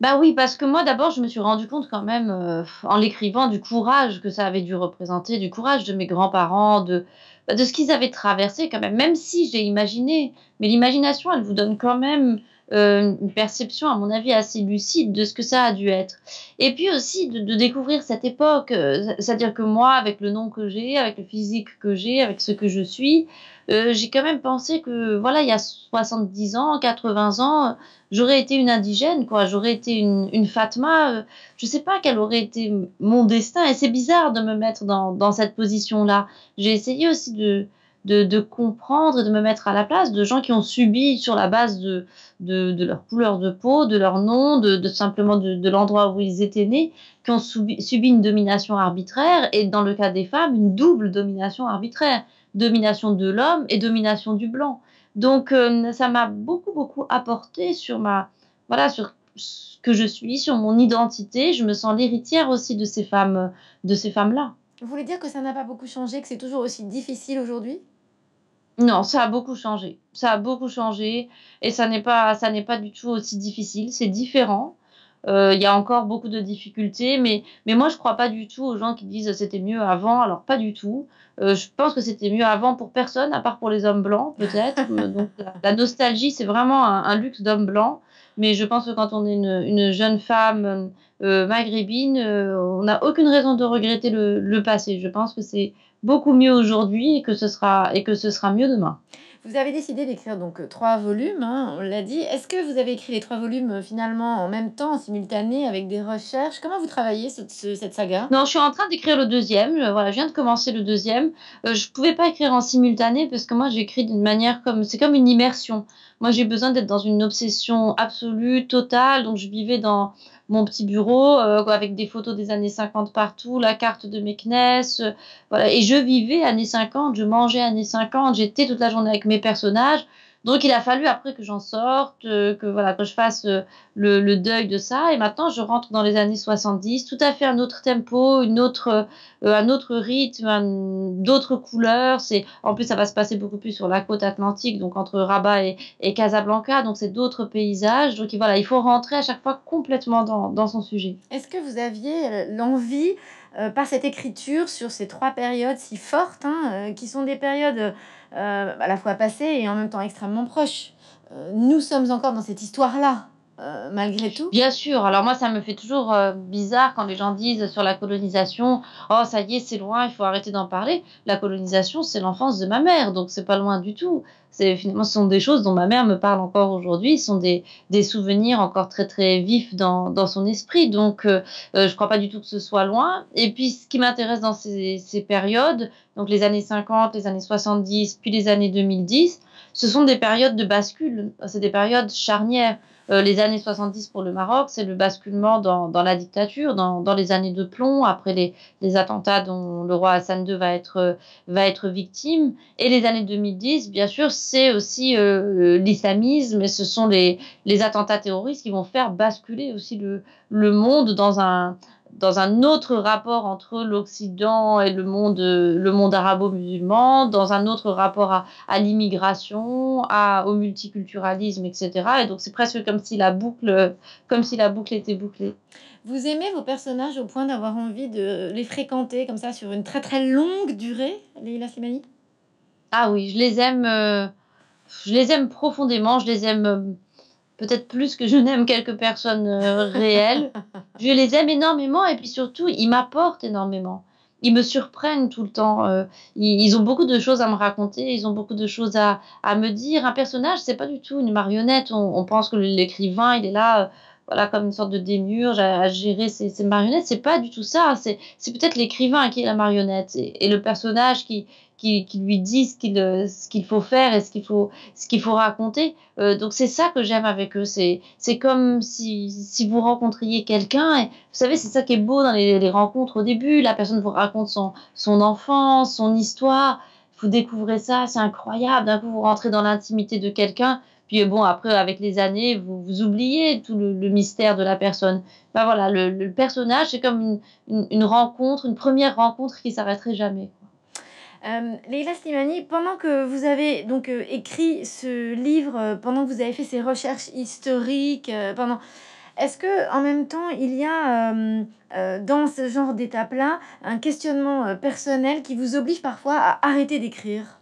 Speaker 1: bah oui, parce que moi d'abord, je me suis rendu compte quand même euh,
Speaker 2: en l'écrivant du courage que ça avait dû représenter, du courage de mes grands-parents, de bah, de ce qu'ils avaient traversé quand même. Même si j'ai imaginé, mais l'imagination, elle vous donne quand même euh, une perception, à mon avis, assez lucide de ce que ça a dû être. Et puis aussi de, découvrir cette époque, euh, c'est-à-dire que moi, avec le nom que j'ai, avec le physique que j'ai, avec ce que je suis, euh, j'ai quand même pensé que, voilà, il y a 70 ans, 80 ans, j'aurais été une indigène, quoi, j'aurais été une, une Fatma, je sais pas quel aurait été mon destin, et c'est bizarre de me mettre dans cette position-là. J'ai essayé aussi de, de, de, comprendre et de me mettre à la place de gens qui ont subi sur la base de, de, de leur couleur de peau, de leur nom, de, de simplement de, l'endroit où ils étaient nés, qui ont subi, subi, une domination arbitraire et dans le cas des femmes, une double domination arbitraire, domination de l'homme et domination du blanc. Donc euh, ça m'a beaucoup beaucoup apporté sur ma voilà sur ce que je suis, sur mon identité. Je me sens l'héritière aussi de ces femmes de ces femmes là.
Speaker 1: Vous voulez dire que ça n'a pas beaucoup changé, que c'est toujours aussi difficile aujourd'hui
Speaker 2: non, ça a beaucoup changé. Ça a beaucoup changé et ça n'est pas, ça n'est pas du tout aussi difficile. C'est différent. Euh, il y a encore beaucoup de difficultés, mais, mais moi je crois pas du tout aux gens qui disent c'était mieux avant. Alors pas du tout. Euh, je pense que c'était mieux avant pour personne, à part pour les hommes blancs peut-être. *laughs* Donc la, nostalgie c'est vraiment un, luxe d'hommes blanc Mais je pense que quand on est une, une jeune femme euh, maghrébine, euh, on n'a aucune raison de regretter le, passé. Je pense que c'est beaucoup mieux aujourd'hui et que ce sera et que ce sera mieux demain.
Speaker 1: Vous avez décidé d'écrire donc euh, trois volumes, hein, on l'a dit. Est-ce que vous avez écrit les trois volumes finalement en même temps, en simultané, avec des recherches Comment vous travaillez cette saga
Speaker 2: Non, je suis en train d'écrire le deuxième. voilà, je viens de commencer le deuxième. Je je pouvais pas écrire en simultané parce que moi j'écris d'une manière comme c'est comme une immersion. Moi j'ai besoin d'être dans une obsession absolue, totale. Donc je vivais dans mon petit bureau euh, avec des photos des années 50 partout, la carte de mes euh, voilà. Et je vivais années 50, je mangeais années 50, j'étais toute la journée avec mes personnages. Donc il a fallu après que j'en sorte, euh, que voilà, que je fasse euh, le, deuil de ça. Et maintenant, je rentre dans les années 70, tout à fait un autre tempo, une autre, euh, un autre rythme, d'autres couleurs. C'est en plus ça va se passer beaucoup plus sur la côte atlantique, donc entre Rabat et, Casablanca, donc c'est d'autres paysages. Donc voilà, il faut rentrer à chaque fois complètement dans, dans son sujet.
Speaker 1: Est-ce que vous aviez l'envie par cette écriture sur ces trois périodes si fortes, hein, qui sont des périodes euh, à la fois passée et en même temps extrêmement proche. Euh, nous sommes encore dans cette histoire-là. Euh, malgré tout Bien sûr. Alors moi, ça me fait toujours euh, bizarre quand les gens disent
Speaker 2: sur la colonisation, oh ça y est, c'est loin, il faut arrêter d'en parler. La colonisation, c'est l'enfance de ma mère, donc c'est pas loin du tout. finalement, ce sont des choses dont ma mère me parle encore aujourd'hui. Ce sont des, des souvenirs encore très très vifs dans, dans son esprit. Donc, euh, je crois pas du tout que ce soit loin. Et puis, ce qui m'intéresse dans ces, ces périodes, donc les années 50, les années 70, puis les années 2010, ce sont des périodes de bascule. C'est des périodes charnières. Euh, les années 70 pour le Maroc, c'est le basculement dans, dans la dictature, dans, dans, les années de plomb, après les, les, attentats dont le roi Hassan II va être, va être victime. Et les années 2010, bien sûr, c'est aussi euh, l'islamisme et ce sont les, les attentats terroristes qui vont faire basculer aussi le, le monde dans un, dans un autre rapport entre l'Occident et le monde, le monde arabo-musulman, dans un autre rapport à, à l'immigration, au multiculturalisme, etc. Et donc c'est presque comme si la boucle, comme si la boucle était bouclée.
Speaker 1: Vous aimez vos personnages au point d'avoir envie de les fréquenter comme ça sur une très très longue durée, Leila Slimani
Speaker 2: Ah oui, je les aime. Euh, je les aime profondément, je les aime peut-être plus que je n'aime quelques personnes euh, réelles. *laughs* je les aime énormément et puis surtout, ils m'apportent énormément. Ils me surprennent tout le temps. Euh, ils, ont beaucoup de choses à me raconter, ils ont beaucoup de choses à, me dire. Un personnage, c'est pas du tout une marionnette. On, pense que l'écrivain, il est là. Euh, voilà, comme une sorte de démiurge à, gérer ses, marionnettes. C'est pas du tout ça. C'est peut-être l'écrivain qui est la marionnette et, le personnage qui, qui, lui disent euh, ce qu'il faut faire et ce qu'il faut, ce qu'il faut raconter. Euh, donc c'est ça que j'aime avec eux. C'est, comme si, vous rencontriez quelqu'un. vous savez, c'est ça qui est beau dans les, rencontres au début. La personne vous raconte son, son enfance, son histoire. Vous découvrez ça, c'est incroyable. D'un coup, vous rentrez dans l'intimité de quelqu'un. Puis bon, après, avec les années, vous, oubliez tout le, mystère de la personne. Ben voilà, le, personnage, c'est comme une, rencontre, une première rencontre
Speaker 1: qui s'arrêterait jamais. Euh, Leila Slimani, pendant que vous avez donc euh, écrit ce livre, euh, pendant que vous avez fait ces recherches historiques, pendant... Est-ce que en même temps il y a dans ce genre d'étape-là un questionnement personnel qui vous oblige parfois à arrêter d'écrire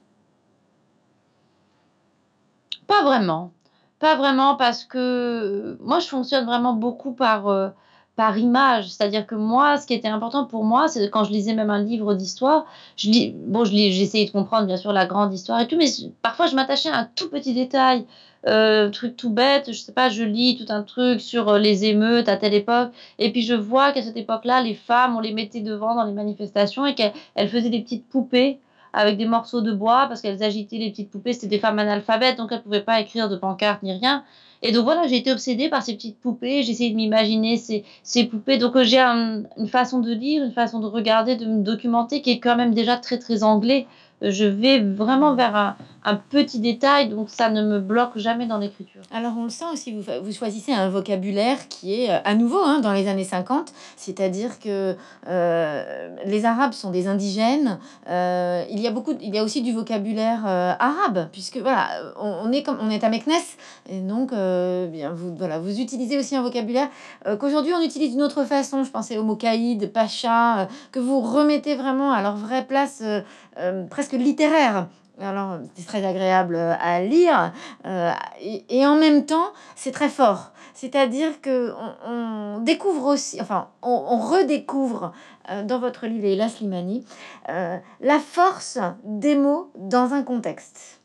Speaker 1: Pas vraiment, pas vraiment parce
Speaker 2: que moi je fonctionne vraiment beaucoup par par image. C'est-à-dire que moi, ce qui était important pour moi, c'est quand je lisais même un livre d'histoire, je lis, bon, j'essayais de comprendre bien sûr la grande histoire et tout, mais parfois je m'attachais à un tout petit détail, euh, truc tout bête. Je sais pas, je lis tout un truc sur euh, les émeutes à telle époque, et puis je vois qu'à cette époque-là, les femmes, on les mettait devant dans les manifestations et qu'elles faisaient des petites poupées avec des morceaux de bois parce qu'elles agitaient les petites poupées. C'était des femmes analphabètes, donc elles pouvaient pas écrire de pancartes ni rien. Et donc voilà, j'ai été obsédée par ces petites poupées. J'ai essayé de m'imaginer ces, ces poupées. Donc euh, j'ai une façon de lire, une façon de regarder, de me documenter qui est quand même déjà très très anglais. Euh, je vais vraiment
Speaker 1: vers un, un petit détail, donc ça ne me bloque jamais dans l'écriture. Alors on le sent aussi, vous, choisissez un vocabulaire qui est euh, à nouveau hein, dans les années 50, c'est-à-dire que euh, les Arabes sont des indigènes, euh, il, y a beaucoup, il y a aussi du vocabulaire arabe, puisque voilà, on, est comme, on est à Meknes, et donc bien, vous, voilà, vous utilisez aussi un vocabulaire qu'aujourd'hui on utilise d'une autre façon, je pensais au mot caïd, pacha, que vous remettez vraiment à leur vraie place presque littéraire alors c'est très agréable euh, à lire euh, et, en même temps c'est très fort c'est-à-dire que on, découvre aussi enfin on, redécouvre euh, dans votre livre La Slimani la force des mots dans un contexte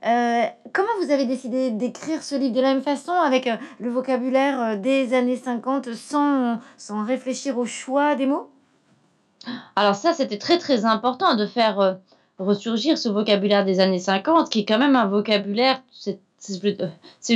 Speaker 1: comment vous avez décidé d'écrire ce livre de la même façon avec le vocabulaire des années 50 sans, sans réfléchir au choix des mots
Speaker 2: alors ça c'était très très important de faire ressurgir ce vocabulaire des années 50, qui est quand même un vocabulaire, c'est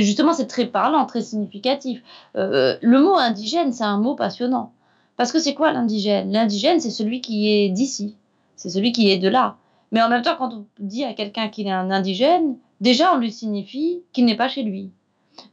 Speaker 2: justement c'est très parlant, très significatif. Euh, euh, le mot indigène, c'est un mot passionnant. Parce que c'est quoi l'indigène L'indigène, c'est celui qui est d'ici, c'est celui qui est de là. Mais en même temps, quand on dit à quelqu'un qu'il est un indigène, déjà on lui signifie qu'il n'est pas chez lui.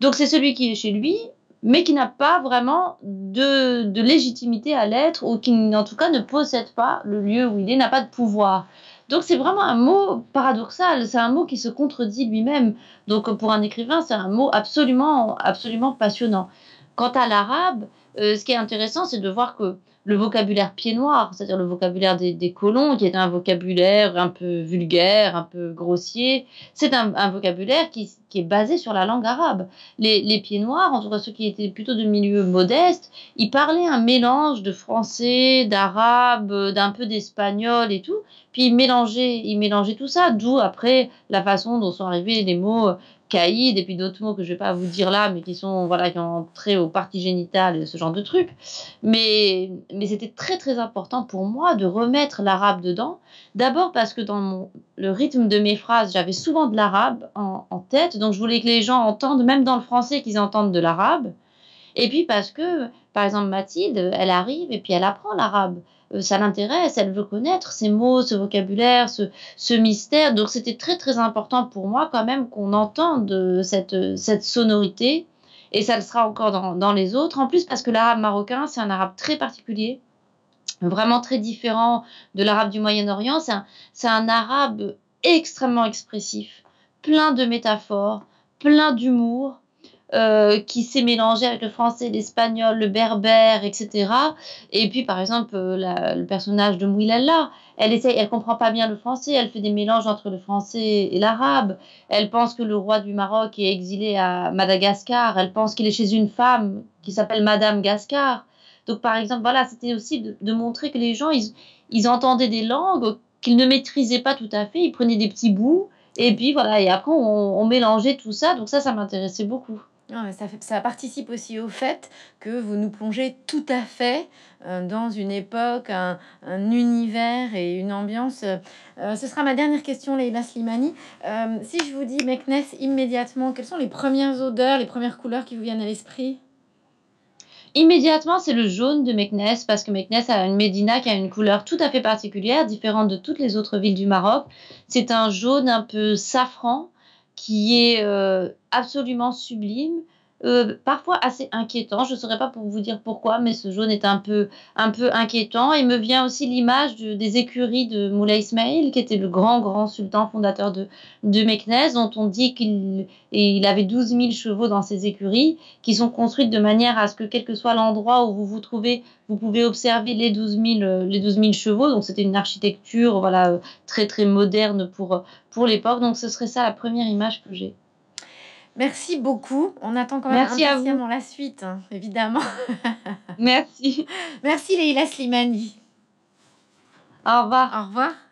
Speaker 2: Donc c'est celui qui est chez lui, mais qui n'a pas vraiment de, de légitimité à l'être, ou qui en tout cas ne possède pas le lieu où il est, n'a pas de pouvoir. Donc c'est vraiment un mot paradoxal, c'est un mot qui se contredit lui-même. Donc pour un écrivain, c'est un mot absolument, absolument passionnant. Quant à l'arabe, euh, ce qui est intéressant, c'est de voir que le vocabulaire pied noir, c'est-à-dire le vocabulaire des, colons, qui est un vocabulaire un peu vulgaire, un peu grossier, c'est un, vocabulaire qui, est basé sur la langue arabe. Les, les pieds noirs, en tout cas ceux qui étaient plutôt de milieu modeste, ils parlaient un mélange de français, d'arabe, d'un peu d'espagnol et tout, puis ils mélangeaient, ils mélangeaient tout ça, d'où après la façon dont sont arrivés les mots caïd et puis d'autres mots que je vais pas vous dire là, mais qui sont voilà qui ont trait aux parties génitales et ce genre de trucs. Mais c'était très très important pour moi de remettre l'arabe dedans. D'abord parce que dans le rythme de mes phrases, j'avais souvent de l'arabe en, en tête, donc je voulais que les gens entendent, même dans le français, qu'ils entendent de l'arabe. Et puis parce que, par exemple, Mathilde, elle arrive et puis elle apprend l'arabe. Euh, ça l'intéresse, elle veut connaître ces mots, ce vocabulaire, ce, mystère. Donc c'était très très important pour moi quand même qu'on entende euh, cette, euh, cette sonorité et ça le sera encore dans, les autres. En plus parce que l'arabe marocain, c'est un arabe très particulier vraiment très différent de l'arabe du Moyen-Orient. C'est un, arabe extrêmement expressif, plein de métaphores, plein d'humour, euh, qui s'est mélangé avec le français, l'espagnol, le berbère, etc. Et puis, par exemple, euh, le personnage de Mouilala, elle essaye, elle comprend pas bien le français, elle fait des mélanges entre le français et l'arabe. Elle pense que le roi du Maroc est exilé à Madagascar. Elle pense qu'il est chez une femme qui s'appelle Madame Gascar. Donc, par exemple, voilà, c'était aussi de, montrer que les gens, ils, ils entendaient des langues qu'ils ne maîtrisaient pas tout à fait. Ils prenaient des petits bouts. Et puis, voilà, et après, on, on
Speaker 1: mélangeait tout ça. Donc, ça, ça m'intéressait beaucoup ça, participe aussi au fait que vous nous plongez tout à fait euh, dans une époque, un, univers et une ambiance. Euh, euh, ce sera ma dernière question, Leila Slimani. si je vous dis Meknes immédiatement, quelles sont les premières odeurs, les premières couleurs qui vous viennent à l'esprit
Speaker 2: Immédiatement, c'est le jaune de Meknes, parce que Meknes a une médina qui a une couleur tout à fait particulière, différente de toutes les autres villes du Maroc. C'est un jaune un peu safran, qui est euh, absolument sublime euh, parfois assez inquiétant. Je ne saurais pas pour vous dire pourquoi, mais ce jaune est un peu, un peu inquiétant. Et me vient aussi l'image des écuries de Moulay Ismail, qui était le grand, grand sultan fondateur de, de Meknès, dont on dit qu'il il avait 12 000 chevaux dans ses écuries, qui sont construites de manière à ce que, quel que soit l'endroit où vous vous trouvez, vous pouvez observer les 12 000, les 12 chevaux. Donc, c'était une architecture voilà, euh, très, très moderne pour,
Speaker 1: pour l'époque. Donc, ce serait ça la première image que j'ai. Merci beaucoup. On attend quand même Merci impatiemment la suite, hein, évidemment. Merci. *laughs* Merci Leila Slimani. Au revoir. Au revoir.